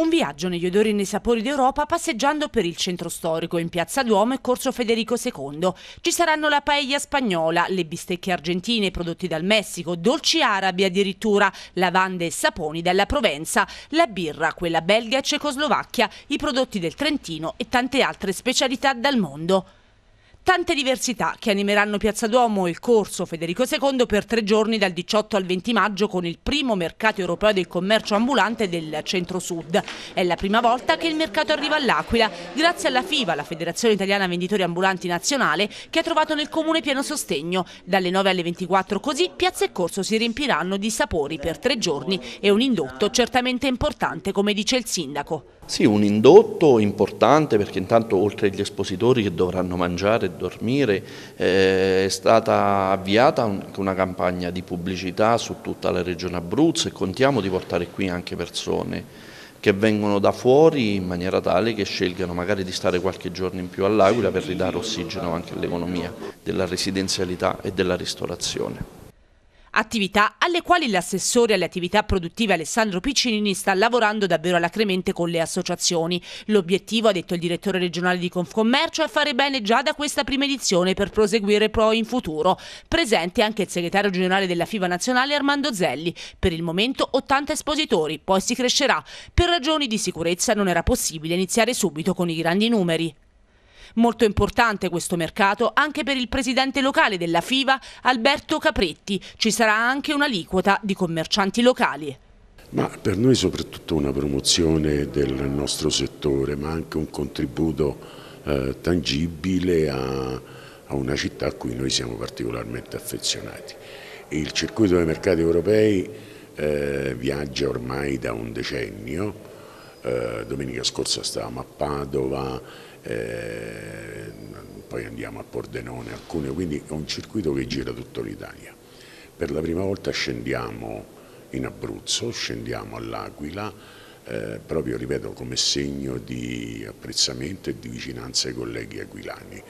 Un viaggio negli odori e nei sapori d'Europa passeggiando per il centro storico in Piazza Duomo e Corso Federico II. Ci saranno la paella spagnola, le bistecche argentine prodotti dal Messico, dolci arabi addirittura, lavande e saponi dalla Provenza, la birra, quella belga e cecoslovacchia, i prodotti del Trentino e tante altre specialità dal mondo tante diversità che animeranno Piazza Duomo e il corso Federico II per tre giorni dal 18 al 20 maggio con il primo mercato europeo del commercio ambulante del centro-sud. È la prima volta che il mercato arriva all'Aquila grazie alla FIVA, la Federazione Italiana Venditori Ambulanti Nazionale, che ha trovato nel comune pieno sostegno. Dalle 9 alle 24 così Piazza e Corso si riempiranno di sapori per tre giorni e un indotto certamente importante come dice il sindaco. Sì, un indotto importante perché intanto oltre agli espositori che dovranno mangiare e dormire eh, è stata avviata anche una campagna di pubblicità su tutta la regione Abruzzo e contiamo di portare qui anche persone che vengono da fuori in maniera tale che scelgano magari di stare qualche giorno in più all'Aquila per ridare ossigeno anche all'economia della residenzialità e della ristorazione. Attività alle quali l'assessore alle attività produttive Alessandro Piccinini sta lavorando davvero alacremente con le associazioni. L'obiettivo, ha detto il direttore regionale di Confcommercio, è fare bene già da questa prima edizione per proseguire poi in futuro. Presente anche il segretario generale della FIVA nazionale Armando Zelli. Per il momento 80 espositori, poi si crescerà. Per ragioni di sicurezza non era possibile iniziare subito con i grandi numeri. Molto importante questo mercato anche per il presidente locale della FIVA, Alberto Capretti. Ci sarà anche un'aliquota di commercianti locali. Ma per noi soprattutto una promozione del nostro settore, ma anche un contributo eh, tangibile a, a una città a cui noi siamo particolarmente affezionati. Il circuito dei mercati europei eh, viaggia ormai da un decennio, eh, domenica scorsa stavamo a Padova eh, poi andiamo a Pordenone, a Cuneo, quindi è un circuito che gira tutta l'Italia. Per la prima volta scendiamo in Abruzzo, scendiamo all'Aquila, eh, proprio ripeto come segno di apprezzamento e di vicinanza ai colleghi aquilani.